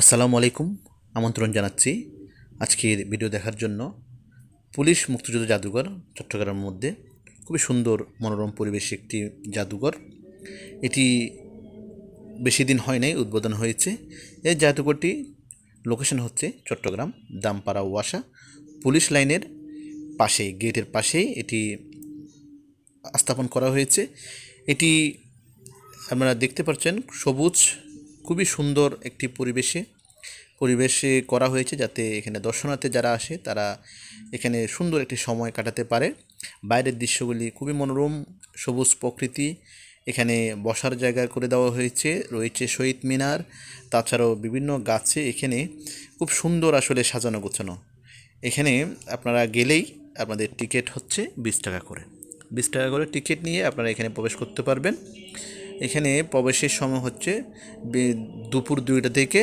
আসসালামু আলাইকুম আমন্ত্রণ জানাচ্ছি আজকের ভিডিও দেখার জন্য পুলিশ মুক্তিযুদ্ধ জাদুঘর চট্টগ্রামের মধ্যে খুবই সুন্দর মনোরম পরিবেশে একটি জাদুঘর এটি বেশি দিন হয় নাই উদ্বোধন হয়েছে এই জাদুঘরটি লোকেশন হচ্ছে চট্টগ্রাম দামপাড়া ওয়াসা পুলিশ লাইনের পাশেই গেটের পাশেই এটি স্থাপন করা হয়েছে এটি আপনারা দেখতে পাচ্ছেন সবুজ খুবই সুন্দর একটি পরিবেশে পরিবেশে করা হয়েছে যাতে এখানে দর্শনার্থী যারা আসে তারা এখানে সুন্দর একটি সময় কাটাতে পারে বাইরের দৃশ্যগুলি খুবই মনোরম সবুজ প্রকৃতি এখানে বসার জায়গা করে দেওয়া হয়েছে রয়েছে শহীদ মিনার তাছাড়াও বিভিন্ন গাছে এখানে খুব সুন্দর আসলে সাজানো গোছানো এখানে আপনারা গেলেই আপনাদের টিকিট হচ্ছে বিশ টাকা করে বিশ টাকা করে টিকিট নিয়ে আপনারা এখানে প্রবেশ করতে পারবেন এখানে প্রবেশের সময় হচ্ছে দুপুর দুইটা থেকে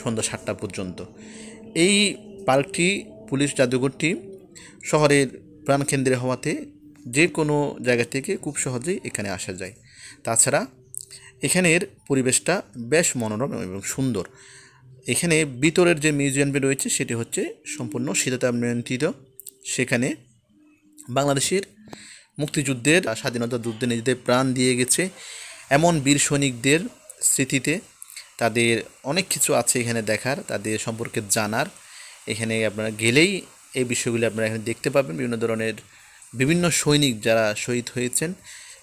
সন্ধ্যা সাতটা পর্যন্ত এই পার্কটি পুলিশ জাদুঘরটি শহরের প্রাণকেন্দ্রে হওয়াতে যে কোনো জায়গা থেকে খুব সহজেই এখানে আসা যায় তাছাড়া এখানের পরিবেশটা বেশ মনোরম এবং সুন্দর এখানে ভিতরের যে মিউজিয়ামটি রয়েছে সেটি হচ্ছে সম্পূর্ণ শীততাপ নিয়ন্ত্রিত সেখানে বাংলাদেশের মুক্তিযুদ্ধের স্বাধীনতা যুদ্ধে নিজেদের প্রাণ দিয়ে গেছে এমন বীর সৈনিকদের স্মৃতিতে তাদের অনেক কিছু আছে এখানে দেখার তাদের সম্পর্কে জানার এখানে আপনারা গেলেই এই বিষয়গুলি আপনারা এখানে দেখতে পাবেন বিভিন্ন ধরনের বিভিন্ন সৈনিক যারা শহীদ হয়েছেন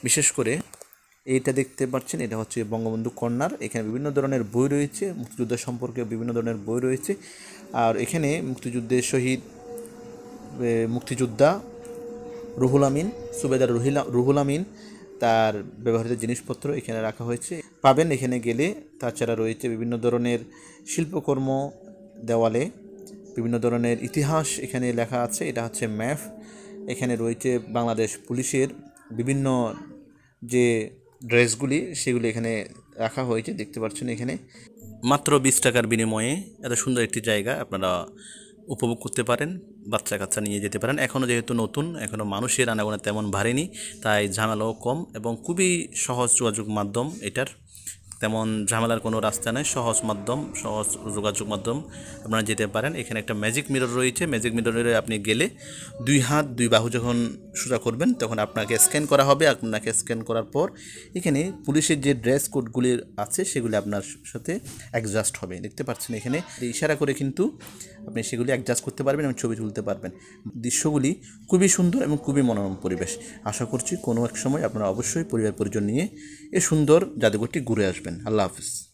বিশেষ করে এইটা দেখতে পাচ্ছেন এটা হচ্ছে বঙ্গবন্ধু কন্যার এখানে বিভিন্ন ধরনের বই রয়েছে মুক্তিযুদ্ধ সম্পর্কে বিভিন্ন ধরনের বই রয়েছে আর এখানে মুক্তিযুদ্ধের শহীদ মুক্তিযোদ্ধা রুহুল আমিন সুবেদার রুহিলা রুহুল আমিন তার ব্যবহৃত জিনিসপত্র এখানে রাখা হয়েছে পাবেন এখানে গেলে তাছাড়া রয়েছে বিভিন্ন ধরনের শিল্পকর্ম দেওয়ালে বিভিন্ন ধরনের ইতিহাস এখানে লেখা আছে এটা হচ্ছে ম্যাপ এখানে রয়েছে বাংলাদেশ পুলিশের বিভিন্ন যে ড্রেসগুলি সেগুলি এখানে রাখা হয়েছে দেখতে পাচ্ছেন এখানে মাত্র বিশ টাকার বিনিময়ে এত সুন্দর একটি জায়গা আপনারা উপভোগ করতে পারেন বাচ্চা কাচ্চা নিয়ে যেতে পারেন এখনও যেহেতু নতুন এখনও মানুষের আনাগোনা তেমন ভারেনি তাই ঝামেলাও কম এবং খুবই সহজ যোগাযোগ মাধ্যম এটার তেমন ঝামেলার কোনো রাস্তা নেই সহজ মাধ্যম সহজ যোগাযোগ মাধ্যম আপনারা যেতে পারেন এখানে একটা ম্যাজিক মিরর রয়েছে ম্যাজিক মিররে আপনি গেলে দুই হাত দুই বাহু যখন সোজা করবেন তখন আপনাকে স্ক্যান করা হবে আপনাকে স্ক্যান করার পর এখানে পুলিশের যে ড্রেস কোডগুলি আছে সেগুলি আপনার সাথে অ্যাডজাস্ট হবে দেখতে পাচ্ছেন এখানে ইশারা করে কিন্তু আপনি সেগুলি অ্যাডজাস্ট করতে পারবেন এবং ছবি তুলতে পারবেন দৃশ্যগুলি খুবই সুন্দর এবং খুবই মনোরম পরিবেশ আশা করছি কোনো এক সময় আপনারা অবশ্যই পরিবার পরিজন নিয়ে এ সুন্দর জাদুঘরটি ঘুরে আসবেন আল্লাহ হাফিজ